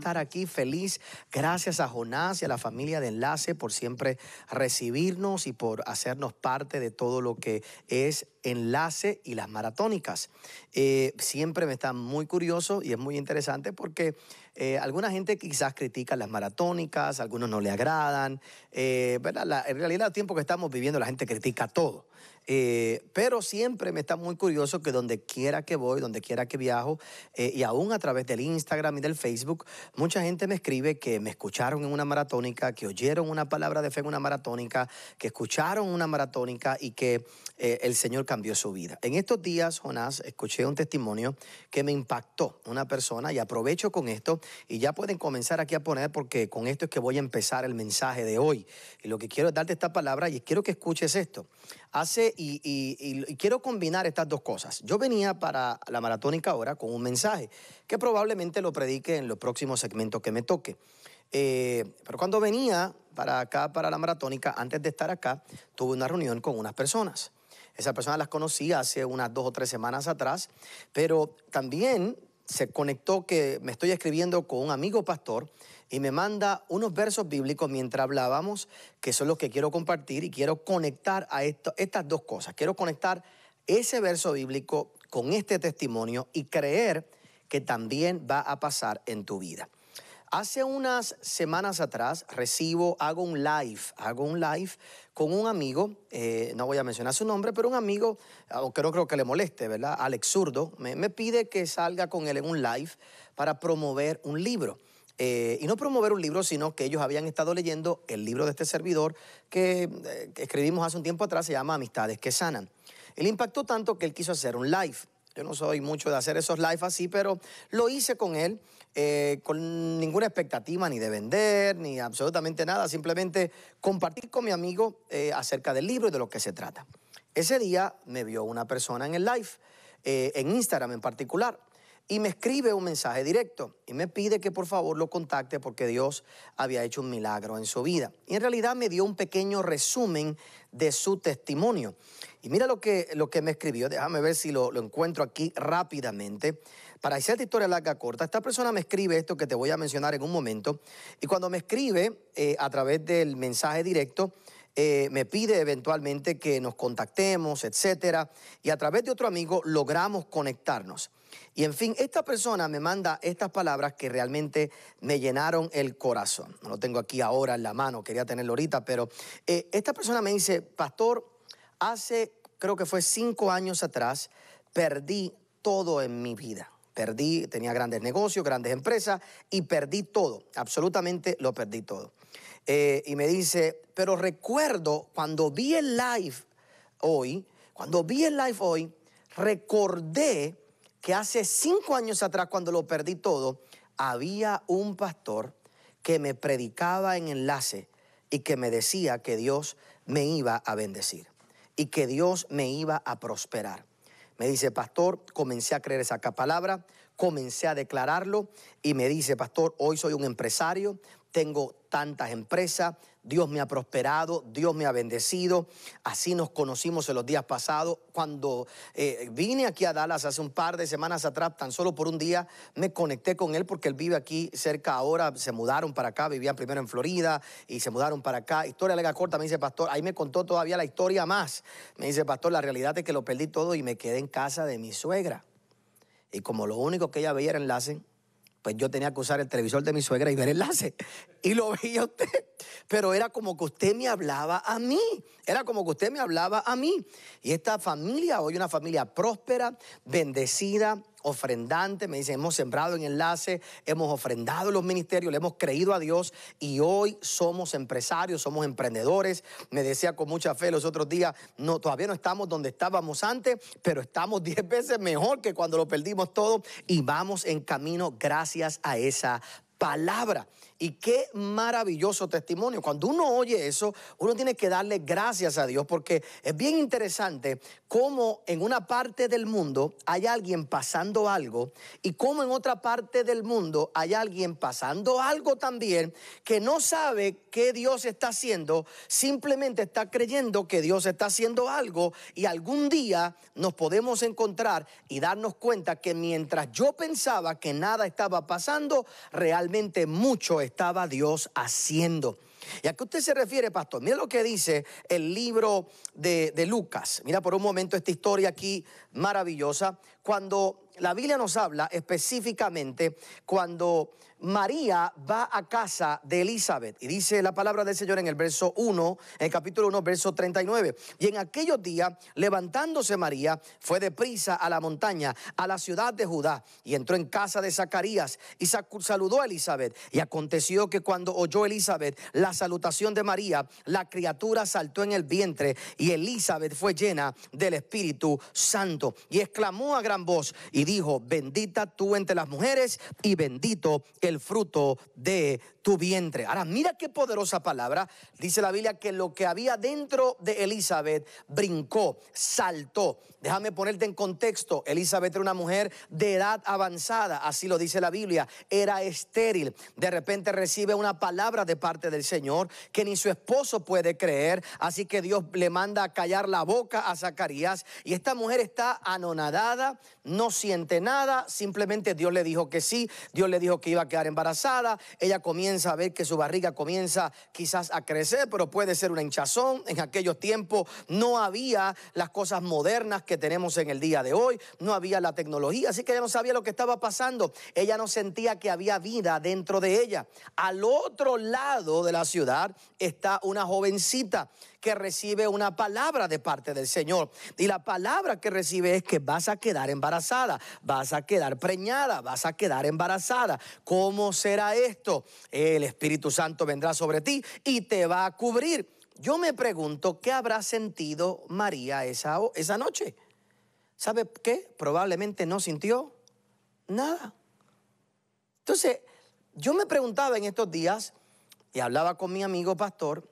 estar aquí. Feliz. Gracias a Jonás y a la familia de Enlace por siempre recibirnos y por hacernos parte de todo lo que es enlace y las maratónicas. Eh, siempre me está muy curioso y es muy interesante porque eh, alguna gente quizás critica las maratónicas, algunos no le agradan. Eh, ¿verdad? en realidad, el tiempo que estamos viviendo, la gente critica todo. Eh, pero siempre me está muy curioso que donde quiera que voy, donde quiera que viajo, y aún a través del Instagram y del Facebook, mucha gente me escribe que me escucharon en una maratónica, que oyeron una palabra de fe en una maratónica, que escucharon una maratónica y que el Señor cambió su vida. En estos días, Jonás, escuché un testimonio que me impactó una persona y aprovecho con esto y ya pueden comenzar aquí a poner porque con esto es que voy a empezar el mensaje de hoy. Y lo que quiero es darte esta palabra y quiero que escuches esto. Hace y, quiero combinar estas dos cosas. Yo venía para la maratónica ahora con un mensaje que probablemente lo predique en los próximos segmentos que me toque. Eh, pero cuando venía para acá, para la maratónica, antes de estar acá, tuve una reunión con unas personas. Esas personas las conocí hace unas dos o tres semanas atrás, pero también se conectó que me estoy escribiendo con un amigo pastor y me manda unos versos bíblicos mientras hablábamos, que son los que quiero compartir y quiero conectar a estas dos cosas. Quiero conectar ese verso bíblico con este testimonio y creer que también va a pasar en tu vida. Hace unas semanas atrás recibo, hago un live, hago un live con un amigo, eh, no voy a mencionar su nombre, pero un amigo, aunque no creo que le moleste, ¿verdad? Alex Zurdo, me, pide que salga con él en un live para promover un libro. Eh, y no promover un libro, sino que ellos habían estado leyendo el libro de este servidor eh, que, escribimos hace un tiempo atrás, se llama Amistades que Sanan. Él impactó tanto que él quiso hacer un live. Yo no soy mucho de hacer esos live así, pero lo hice con él eh, con ninguna expectativa ni de vender, ni absolutamente nada, simplemente compartir con mi amigo eh, acerca del libro y de lo que se trata. Ese día me vio una persona en el live, eh, en Instagram en particular, y me escribe un mensaje directo y me pide que por favor lo contacte porque Dios había hecho un milagro en su vida. Y en realidad me dio un pequeño resumen de su testimonio. Y mira lo que, lo que me escribió, déjame ver si lo, encuentro aquí rápidamente. Para hacer historia larga corta, esta persona me escribe esto que te voy a mencionar en un momento y cuando me escribe eh, a través del mensaje directo, eh, me pide eventualmente que nos contactemos, etcétera, y a través de otro amigo logramos conectarnos. Y en fin, esta persona me manda estas palabras que realmente me llenaron el corazón. No lo tengo aquí ahora en la mano, quería tenerlo ahorita, pero eh, esta persona me dice, pastor, hace creo que fue cinco años atrás, perdí todo en mi vida. Perdí, tenía grandes negocios, grandes empresas y perdí todo, absolutamente lo perdí todo. Eh, y me dice, pero recuerdo cuando vi el live hoy, cuando vi el live hoy, recordé que hace cinco años atrás, cuando lo perdí todo, había un pastor que me predicaba en enlace y que me decía que Dios me iba a bendecir y que Dios me iba a prosperar. Me dice, pastor, comencé a creer esa palabra, comencé a declararlo y me dice, pastor, hoy soy un empresario, tengo tantas empresas, Dios me ha prosperado, Dios me ha bendecido. Así nos conocimos en los días pasados. Cuando eh, vine aquí a Dallas hace un par de semanas atrás, tan solo por un día, me conecté con él porque él vive aquí cerca ahora. Se mudaron para acá, vivían primero en Florida y se mudaron para acá. Historia larga corta, me dice pastor. Ahí me contó todavía la historia más. Me dice pastor, la realidad es que lo perdí todo y me quedé en casa de mi suegra. Y como lo único que ella veía era enlace, pues yo tenía que usar el televisor de mi suegra y ver enlace. Y lo veía usted. Pero era como que usted me hablaba a mí. Era como que usted me hablaba a mí. Y esta familia, hoy una familia próspera, bendecida, ofrendante, me dicen, hemos sembrado en enlace, hemos ofrendado los ministerios, le hemos creído a Dios y hoy somos empresarios, somos emprendedores. Me decía con mucha fe los otros días, no, todavía no estamos donde estábamos antes, pero estamos 10 veces mejor que cuando lo perdimos todo y vamos en camino gracias a esa palabra. Y qué maravilloso testimonio. Cuando uno oye eso, uno tiene que darle gracias a Dios porque es bien interesante cómo en una parte del mundo hay alguien pasando algo y cómo en otra parte del mundo hay alguien pasando algo también que no sabe qué Dios está haciendo, simplemente está creyendo que Dios está haciendo algo y algún día nos podemos encontrar y darnos cuenta que mientras yo pensaba que nada estaba pasando, realmente mucho es estaba Dios haciendo. ¿Y a qué usted se refiere, pastor? Mira lo que dice el libro de, de Lucas. Mira por un momento esta historia aquí maravillosa. Cuando la Biblia nos habla específicamente cuando María va a casa de Elizabeth y dice la palabra del Señor en el verso 1, en el capítulo 1, verso 39. Y en aquellos días, levantándose María, fue deprisa a la montaña, a la ciudad de Judá, y entró en casa de Zacarías y saludó a Elizabeth. Y aconteció que cuando oyó Elizabeth la salutación de María, la criatura saltó en el vientre y Elizabeth fue llena del Espíritu Santo y exclamó a gran voz y dijo, bendita tú entre las mujeres y bendito el fruto de tu vientre. Ahora, mira qué poderosa palabra. Dice la Biblia que lo que había dentro de Elizabeth brincó, saltó. Déjame ponerte en contexto. Elizabeth era una mujer de edad avanzada, así lo dice la Biblia. Era estéril. De repente recibe una palabra de parte del Señor que ni su esposo puede creer. Así que Dios le manda a callar la boca a Zacarías. Y esta mujer está anonadada, no siente nada, simplemente Dios le dijo que sí, Dios le dijo que iba a quedar embarazada, ella comienza a ver que su barriga comienza quizás a crecer, pero puede ser una hinchazón, en aquellos tiempos no había las cosas modernas que tenemos en el día de hoy, no había la tecnología, así que ella no sabía lo que estaba pasando, ella no sentía que había vida dentro de ella. Al otro lado de la ciudad está una jovencita que recibe una palabra de parte del Señor. Y la palabra que recibe es que vas a quedar embarazada, vas a quedar preñada, vas a quedar embarazada. ¿Cómo será esto? El Espíritu Santo vendrá sobre ti y te va a cubrir. Yo me pregunto qué habrá sentido María esa, esa noche. ¿Sabe qué? Probablemente no sintió nada. Entonces, yo me preguntaba en estos días, y hablaba con mi amigo pastor,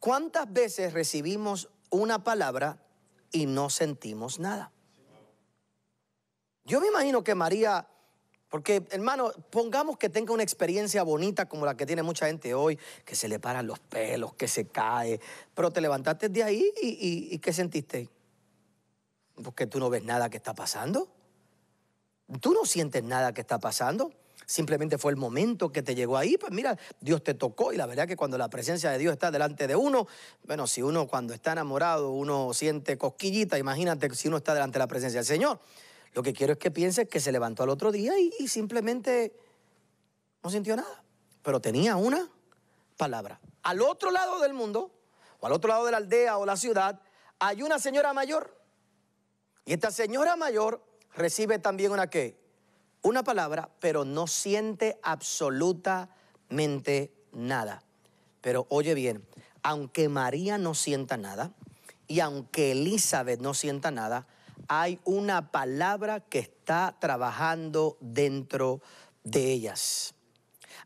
¿Cuántas veces recibimos una palabra y no sentimos nada? Yo me imagino que María, porque hermano, pongamos que tenga una experiencia bonita como la que tiene mucha gente hoy, que se le paran los pelos, que se cae, pero te levantaste de ahí y, y ¿qué sentiste? Porque tú no ves nada que está pasando. Tú no sientes nada que está pasando simplemente fue el momento que te llegó ahí, pues mira, Dios te tocó y la verdad que cuando la presencia de Dios está delante de uno, bueno, si uno cuando está enamorado, uno siente cosquillita, imagínate si uno está delante de la presencia del Señor. Lo que quiero es que pienses que se levantó al otro día y, simplemente no sintió nada, pero tenía una palabra. Al otro lado del mundo, o al otro lado de la aldea o la ciudad, hay una señora mayor. Y esta señora mayor recibe también una qué? una palabra, pero no siente absolutamente nada. Pero oye bien, aunque María no sienta nada y aunque Elizabeth no sienta nada, hay una palabra que está trabajando dentro de ellas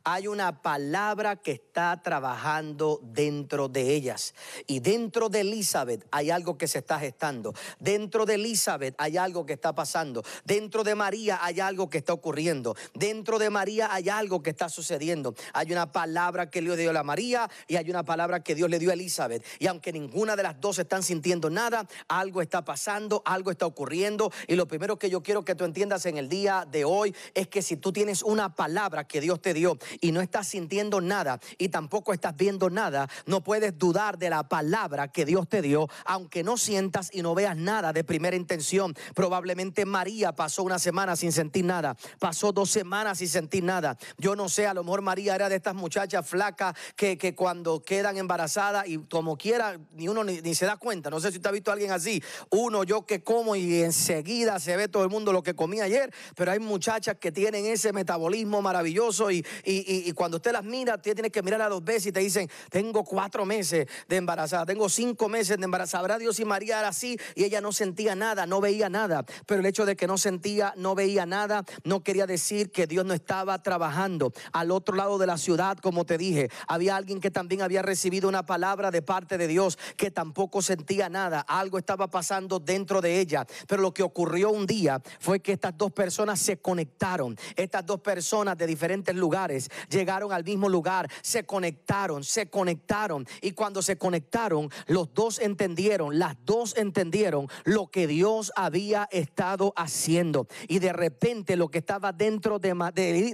hay una palabra que está trabajando dentro de ellas. Y dentro de Elizabeth hay algo que se está gestando. Dentro de Elizabeth hay algo que está pasando. Dentro de María hay algo que está ocurriendo. Dentro de María hay algo que está sucediendo. Hay una palabra que Dios dio a María y hay una palabra que Dios le dio a Elizabeth. Y aunque ninguna de las dos están sintiendo nada, algo está pasando, algo está ocurriendo. Y lo primero que yo quiero que tú entiendas en el día de hoy es que si tú tienes una palabra que Dios te dio y no estás sintiendo nada y tampoco estás viendo nada, no puedes dudar de la palabra que Dios te dio, aunque no sientas y no veas nada de primera intención. Probablemente María pasó una semana sin sentir nada, pasó dos semanas sin sentir nada. Yo no sé, a lo mejor María era de estas muchachas flacas que, cuando quedan embarazadas y como quiera, ni uno ni, se da cuenta. No sé si usted ha visto a alguien así. Uno, yo que como y enseguida se ve todo el mundo lo que comí ayer, pero hay muchachas que tienen ese metabolismo maravilloso y, y, cuando usted las mira, usted tiene que mirar a dos veces y te dicen, tengo cuatro meses de embarazada, tengo cinco meses de embarazada. Habrá Dios y María era así y ella no sentía nada, no veía nada. Pero el hecho de que no sentía, no veía nada, no quería decir que Dios no estaba trabajando. Al otro lado de la ciudad, como te dije, había alguien que también había recibido una palabra de parte de Dios que tampoco sentía nada. Algo estaba pasando dentro de ella. Pero lo que ocurrió un día fue que estas dos personas se conectaron. Estas dos personas de diferentes lugares llegaron al mismo lugar, se conectaron, se conectaron. Y cuando se conectaron, los dos entendieron, las dos entendieron lo que Dios había estado haciendo. Y de repente lo que estaba dentro de,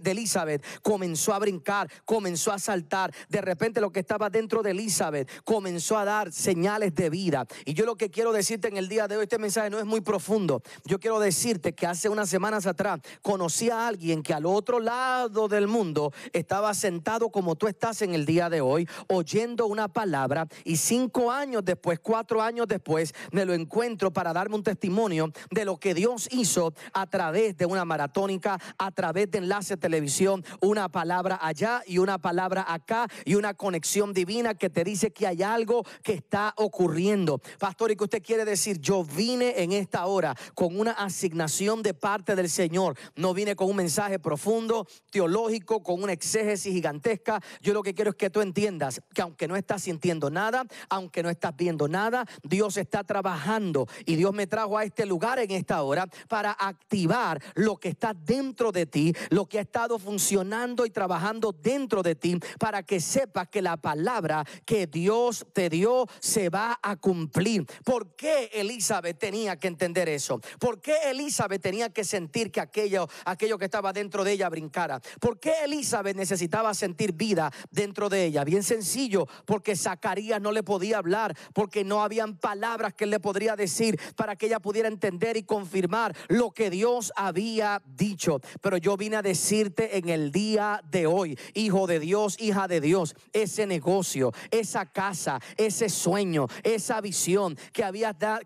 Elizabeth comenzó a brincar, comenzó a saltar. De repente lo que estaba dentro de Elizabeth comenzó a dar señales de vida. Y yo lo que quiero decirte en el día de hoy, este mensaje no es muy profundo. Yo quiero decirte que hace unas semanas atrás conocí a alguien que al otro lado del mundo estaba sentado como tú estás en el día de hoy, oyendo una palabra y cinco años después, cuatro años después, me lo encuentro para darme un testimonio de lo que Dios hizo a través de una maratónica, a través de enlace televisión, una palabra allá y una palabra acá y una conexión divina que te dice que hay algo que está ocurriendo. Pastor, ¿y qué usted quiere decir? Yo vine en esta hora con una asignación de parte del Señor. No vine con un mensaje profundo, teológico, con una exégesis gigantesca. Yo lo que quiero es que tú entiendas que aunque no estás sintiendo nada, aunque no estás viendo nada, Dios está trabajando y Dios me trajo a este lugar en esta hora para activar lo que está dentro de ti, lo que ha estado funcionando y trabajando dentro de ti, para que sepas que la palabra que Dios te dio se va a cumplir. ¿Por qué Elizabeth tenía que entender eso? ¿Por qué Elizabeth tenía que sentir que aquello, aquello que estaba dentro de ella brincara? ¿Por qué Elizabeth necesitaba sentir vida dentro de ella. Bien sencillo, porque Zacarías no le podía hablar, porque no habían palabras que él le podría decir para que ella pudiera entender y confirmar lo que Dios había dicho. Pero yo vine a decirte en el día de hoy, hijo de Dios, hija de Dios, ese negocio, esa casa, ese sueño, esa visión que,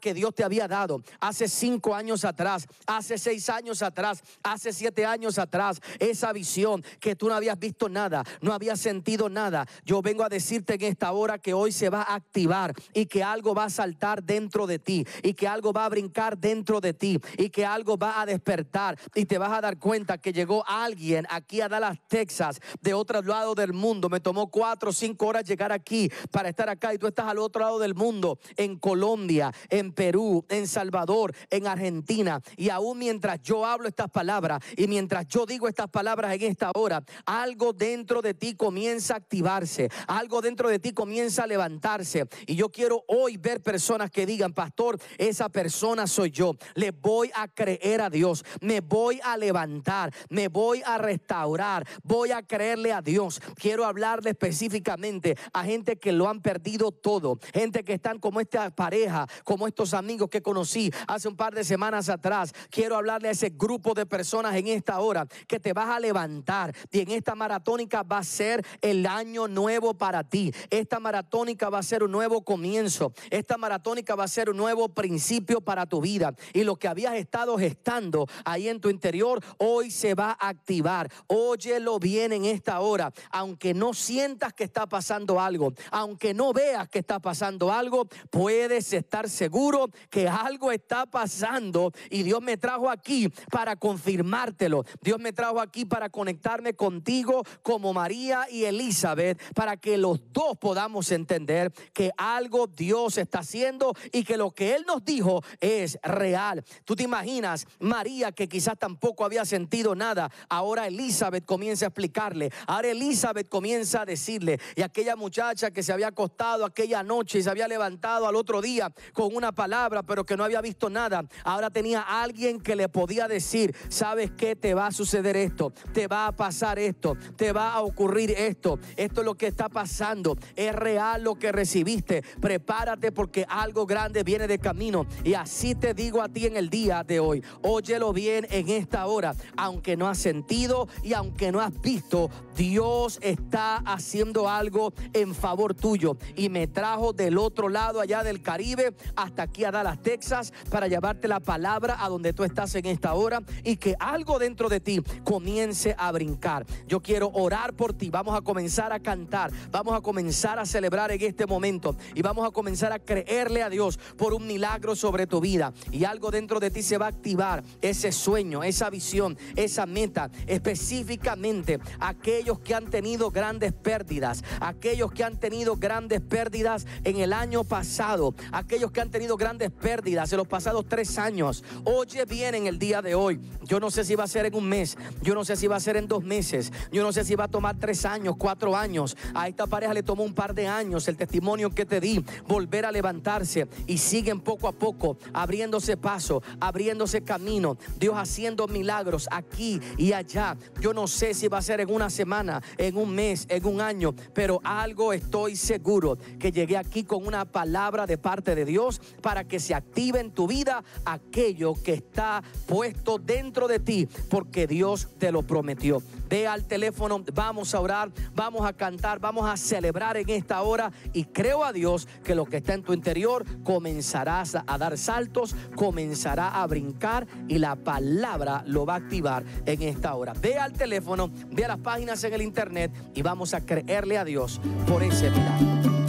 que Dios te había dado hace cinco años atrás, hace seis años atrás, hace siete años atrás, esa visión que tú no habías habías visto nada, no habías sentido nada. Yo vengo a decirte en esta hora que hoy se va a activar y que algo va a saltar dentro de ti y que algo va a brincar dentro de ti y que algo va a despertar y te vas a dar cuenta que llegó alguien aquí a Dallas, Texas, de otro lado del mundo. Me tomó cuatro o cinco horas llegar aquí para estar acá y tú estás al otro lado del mundo, en Colombia, en Perú, en Salvador, en Argentina. Y aún mientras yo hablo estas palabras y mientras yo digo estas palabras en esta hora, algo dentro de ti comienza a activarse, algo dentro de ti comienza a levantarse. Y yo quiero hoy ver personas que digan, pastor, esa persona soy yo, le voy a creer a Dios, me voy a levantar, me voy a restaurar, voy a creerle a Dios. Quiero hablarle específicamente a gente que lo han perdido todo, gente que están como esta pareja, como estos amigos que conocí hace un par de semanas atrás. Quiero hablarle a ese grupo de personas en esta hora que te vas a levantar y en este esta maratónica va a ser el año nuevo para ti. Esta maratónica va a ser un nuevo comienzo. Esta maratónica va a ser un nuevo principio para tu vida. Y lo que habías estado gestando ahí en tu interior, hoy se va a activar. Óyelo bien en esta hora. Aunque no sientas que está pasando algo, aunque no veas que está pasando algo, puedes estar seguro que algo está pasando y Dios me trajo aquí para confirmártelo. Dios me trajo aquí para conectarme contigo como María y Elizabeth para que los dos podamos entender que algo Dios está haciendo y que lo que Él nos dijo es real. Tú te imaginas, María, que quizás tampoco había sentido nada, ahora Elizabeth comienza a explicarle, ahora Elizabeth comienza a decirle, y aquella muchacha que se había acostado aquella noche y se había levantado al otro día con una palabra, pero que no había visto nada, ahora tenía alguien que le podía decir, ¿sabes qué te va a suceder esto? Te va a pasar esto te va a ocurrir esto, esto es lo que está pasando, es real lo que recibiste, prepárate porque algo grande viene de camino y así te digo a ti en el día de hoy, óyelo bien en esta hora, aunque no has sentido y aunque no has visto, Dios está haciendo algo en favor tuyo y me trajo del otro lado allá del Caribe hasta aquí a Dallas, Texas, para llevarte la palabra a donde tú estás en esta hora y que algo dentro de ti comience a brincar. Yo quiero orar por ti. Vamos a comenzar a cantar. Vamos a comenzar a celebrar en este momento. Y vamos a comenzar a creerle a Dios por un milagro sobre tu vida. Y algo dentro de ti se va a activar. Ese sueño, esa visión, esa meta. Específicamente aquellos que han tenido grandes pérdidas. Aquellos que han tenido grandes pérdidas en el año pasado. Aquellos que han tenido grandes pérdidas en los pasados tres años. Oye bien en el día de hoy. Yo no sé si va a ser en un mes. Yo no sé si va a ser en dos meses. Yo no sé si va a tomar tres años, cuatro años. A esta pareja le tomó un par de años el testimonio que te di, volver a levantarse y siguen poco a poco abriéndose paso, abriéndose camino. Dios haciendo milagros aquí y allá. Yo no sé si va a ser en una semana, en un mes, en un año, pero algo estoy seguro que llegué aquí con una palabra de parte de Dios para que se active en tu vida aquello que está puesto dentro de ti, porque Dios te lo prometió ve al teléfono, vamos a orar, vamos a cantar, vamos a celebrar en esta hora y creo a Dios que lo que está en tu interior comenzarás a dar saltos, comenzará a brincar y la palabra lo va a activar en esta hora. Ve al teléfono, ve a las páginas en el internet y vamos a creerle a Dios por ese milagro.